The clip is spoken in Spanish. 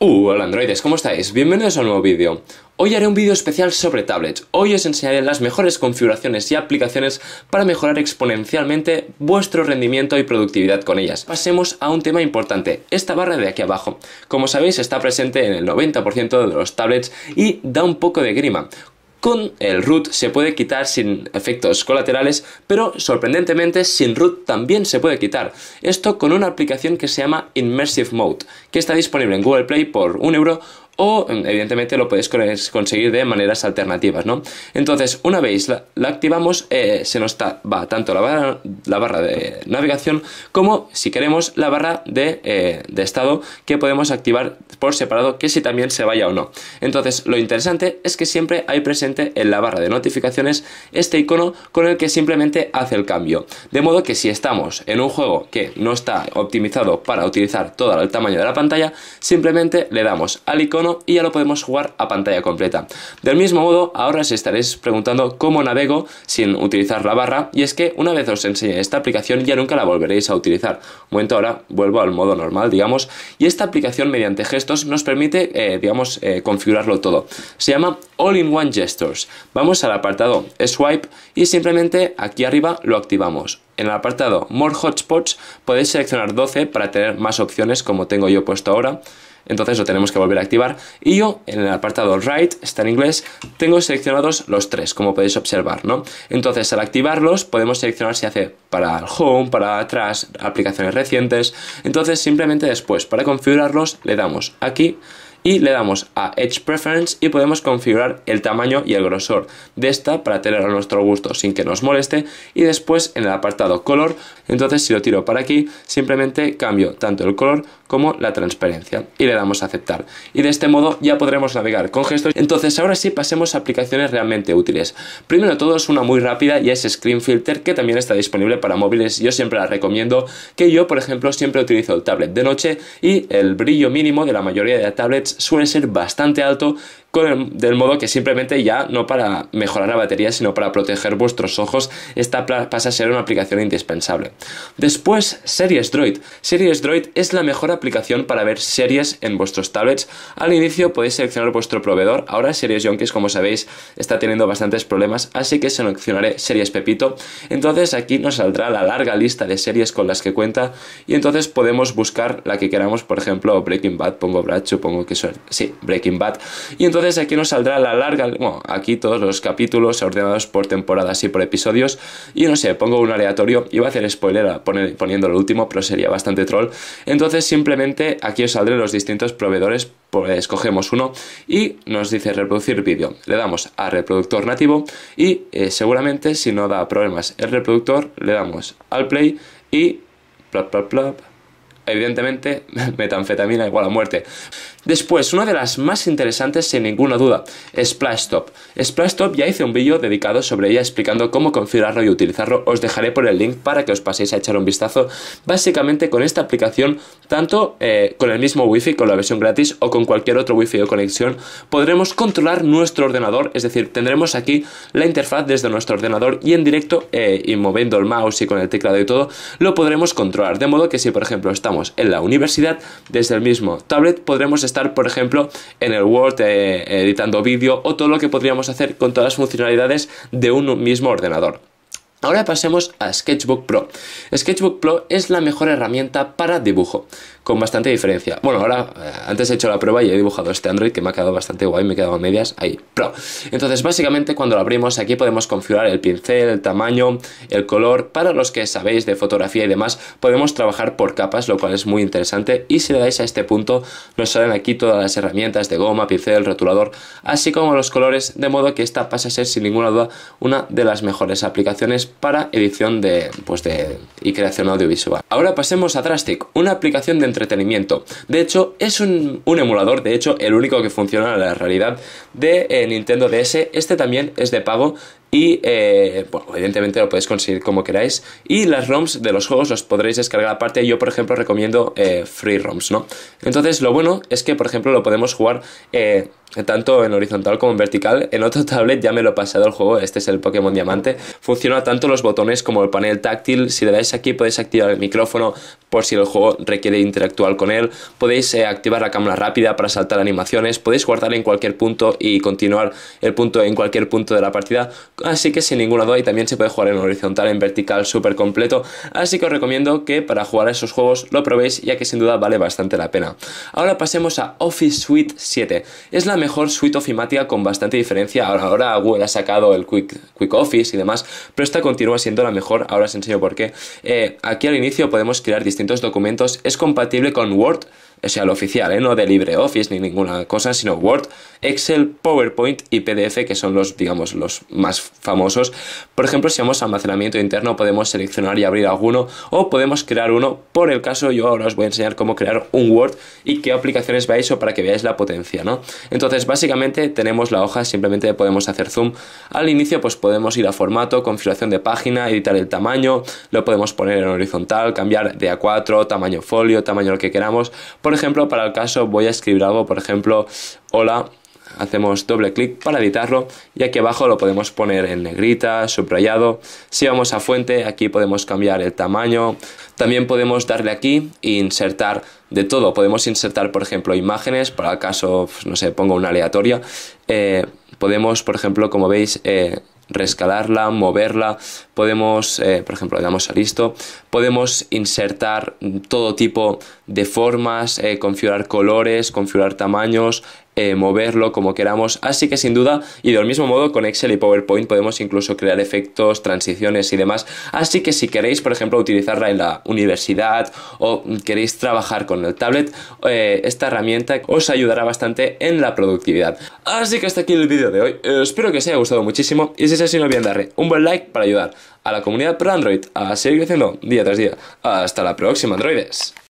Uh, hola androides, ¿cómo estáis? Bienvenidos a un nuevo vídeo. Hoy haré un vídeo especial sobre tablets. Hoy os enseñaré las mejores configuraciones y aplicaciones para mejorar exponencialmente vuestro rendimiento y productividad con ellas. Pasemos a un tema importante, esta barra de aquí abajo. Como sabéis está presente en el 90% de los tablets y da un poco de grima. Con el root se puede quitar sin efectos colaterales, pero sorprendentemente sin root también se puede quitar. Esto con una aplicación que se llama Immersive Mode, que está disponible en Google Play por un euro o evidentemente lo puedes conseguir de maneras alternativas, ¿no? Entonces, una vez la, activamos, eh, se nos va tanto la barra, la barra, de navegación como, si queremos, la barra de, eh, de, estado que podemos activar por separado, que si también se vaya o no. Entonces, lo interesante es que siempre hay presente en la barra de notificaciones este icono con el que simplemente hace el cambio. De modo que si estamos en un juego que no está optimizado para utilizar todo el tamaño de la pantalla, simplemente le damos al icono y ya lo podemos jugar a pantalla completa. Del mismo modo, ahora os estaréis preguntando cómo navego sin utilizar la barra y es que una vez os enseñe esta aplicación ya nunca la volveréis a utilizar. Un momento ahora vuelvo al modo normal, digamos, y esta aplicación mediante gestos nos permite, eh, digamos, eh, configurarlo todo. Se llama All-in-One Gestures. Vamos al apartado Swipe y simplemente aquí arriba lo activamos. En el apartado More Hotspots podéis seleccionar 12 para tener más opciones como tengo yo puesto ahora entonces lo tenemos que volver a activar. Y yo, en el apartado Right, está en inglés, tengo seleccionados los tres, como podéis observar, ¿no? Entonces, al activarlos, podemos seleccionar si hace para el Home, para atrás, aplicaciones recientes. Entonces, simplemente después, para configurarlos, le damos aquí y le damos a Edge Preference y podemos configurar el tamaño y el grosor de esta para tener a nuestro gusto sin que nos moleste y después en el apartado Color, entonces si lo tiro para aquí simplemente cambio tanto el color como la transparencia y le damos a aceptar y de este modo ya podremos navegar con gestos. Entonces ahora sí pasemos a aplicaciones realmente útiles. Primero de todo es una muy rápida y es Screen Filter que también está disponible para móviles, yo siempre la recomiendo que yo por ejemplo siempre utilizo el tablet de noche y el brillo mínimo de la mayoría de tablets suele ser bastante alto, con del modo que simplemente ya no para mejorar la batería, sino para proteger vuestros ojos, esta pasa a ser una aplicación indispensable. Después, Series Droid. Series Droid es la mejor aplicación para ver series en vuestros tablets. Al inicio podéis seleccionar vuestro proveedor, ahora Series Yonkis, como sabéis, está teniendo bastantes problemas, así que seleccionaré Series Pepito. Entonces aquí nos saldrá la larga lista de series con las que cuenta y entonces podemos buscar la que queramos, por ejemplo, Breaking Bad, pongo Brad, pongo que sí, Breaking Bad. Y entonces aquí nos saldrá la larga, bueno, aquí todos los capítulos ordenados por temporadas y por episodios. Y no sé, pongo un aleatorio, Y iba a hacer spoiler poner, poniendo lo último, pero sería bastante troll. Entonces simplemente aquí os saldré los distintos proveedores pues escogemos uno y nos dice reproducir vídeo. Le damos a reproductor nativo y eh, seguramente si no da problemas el reproductor le damos al play y Evidentemente metanfetamina igual a muerte. Después, una de las más interesantes sin ninguna duda, Splashtop. Splashtop ya hice un vídeo dedicado sobre ella explicando cómo configurarlo y utilizarlo, os dejaré por el link para que os paséis a echar un vistazo. Básicamente con esta aplicación, tanto eh, con el mismo wifi, con la versión gratis o con cualquier otro wifi o conexión, podremos controlar nuestro ordenador, es decir, tendremos aquí la interfaz desde nuestro ordenador y en directo eh, y moviendo el mouse y con el teclado y todo, lo podremos controlar. De modo que si por ejemplo estamos en la universidad, desde el mismo tablet podremos estar por ejemplo, en el Word eh, editando vídeo o todo lo que podríamos hacer con todas las funcionalidades de un mismo ordenador. Ahora pasemos a Sketchbook Pro. Sketchbook Pro es la mejor herramienta para dibujo con bastante diferencia. Bueno, ahora, eh, antes he hecho la prueba y he dibujado este Android que me ha quedado bastante guay, me he quedado medias ahí. Pro. Entonces, básicamente, cuando lo abrimos, aquí podemos configurar el pincel, el tamaño, el color. Para los que sabéis de fotografía y demás, podemos trabajar por capas, lo cual es muy interesante. Y si le dais a este punto, nos salen aquí todas las herramientas de goma, pincel, rotulador, así como los colores, de modo que esta pasa a ser, sin ninguna duda, una de las mejores aplicaciones para edición de, pues, y creación audiovisual. Ahora pasemos a Drastic, una aplicación dentro de hecho, es un, emulador, de hecho, el único que funciona en la realidad de eh, Nintendo DS. Este también es de pago y eh, bueno, evidentemente lo podéis conseguir como queráis. Y las ROMs de los juegos los podréis descargar aparte. Yo, por ejemplo, recomiendo eh, free ROMs, ¿no? Entonces, lo bueno es que, por ejemplo, lo podemos jugar eh, tanto en horizontal como en vertical. En otro tablet ya me lo he pasado el juego. Este es el Pokémon Diamante. Funciona tanto los botones como el panel táctil. Si le dais aquí, podéis activar el micrófono por si el juego requiere interactuar con él. Podéis activar la cámara rápida para saltar animaciones. Podéis guardar en cualquier punto y continuar el punto en cualquier punto de la partida así que sin ninguna duda y también se puede jugar en horizontal, en vertical, súper completo, así que os recomiendo que para jugar a esos juegos lo probéis ya que sin duda vale bastante la pena. Ahora pasemos a Office Suite 7, es la mejor suite ofimática con bastante diferencia, ahora, ahora Google ha sacado el Quick, Office y demás, pero esta continúa siendo la mejor, ahora os enseño por qué. Eh, aquí al inicio podemos crear distintos documentos, es compatible con Word, sea, el oficial, ¿eh? no de LibreOffice ni ninguna cosa, sino Word, Excel, PowerPoint y PDF, que son los, digamos, los más famosos. Por ejemplo, si vamos a almacenamiento interno, podemos seleccionar y abrir alguno, o podemos crear uno. Por el caso, yo ahora os voy a enseñar cómo crear un Word y qué aplicaciones veáis o para que veáis la potencia, ¿no? Entonces, básicamente tenemos la hoja, simplemente podemos hacer zoom. Al inicio, pues podemos ir a formato, configuración de página, editar el tamaño, lo podemos poner en horizontal, cambiar de A4, tamaño folio, tamaño lo que queramos. Por ejemplo, para el caso voy a escribir algo, por ejemplo, hola, hacemos doble clic para editarlo y aquí abajo lo podemos poner en negrita, subrayado. Si vamos a fuente, aquí podemos cambiar el tamaño. También podemos darle aquí e insertar de todo. Podemos insertar, por ejemplo, imágenes, para el caso, pues, no sé, pongo una aleatoria. Eh, podemos, por ejemplo, como veis, eh, rescalarla, moverla, podemos, eh, por ejemplo, le damos a listo, podemos insertar todo tipo de formas, eh, configurar colores, configurar tamaños, eh, moverlo como queramos. Así que sin duda, y del mismo modo con Excel y PowerPoint podemos incluso crear efectos, transiciones y demás. Así que si queréis, por ejemplo, utilizarla en la universidad o queréis trabajar con el tablet, eh, esta herramienta os ayudará bastante en la productividad. Así que hasta aquí el vídeo de hoy. espero que os haya gustado muchísimo y si es así no olviden darle un buen like para ayudar a la comunidad para Android a seguir creciendo día tras día. Hasta la próxima, androides.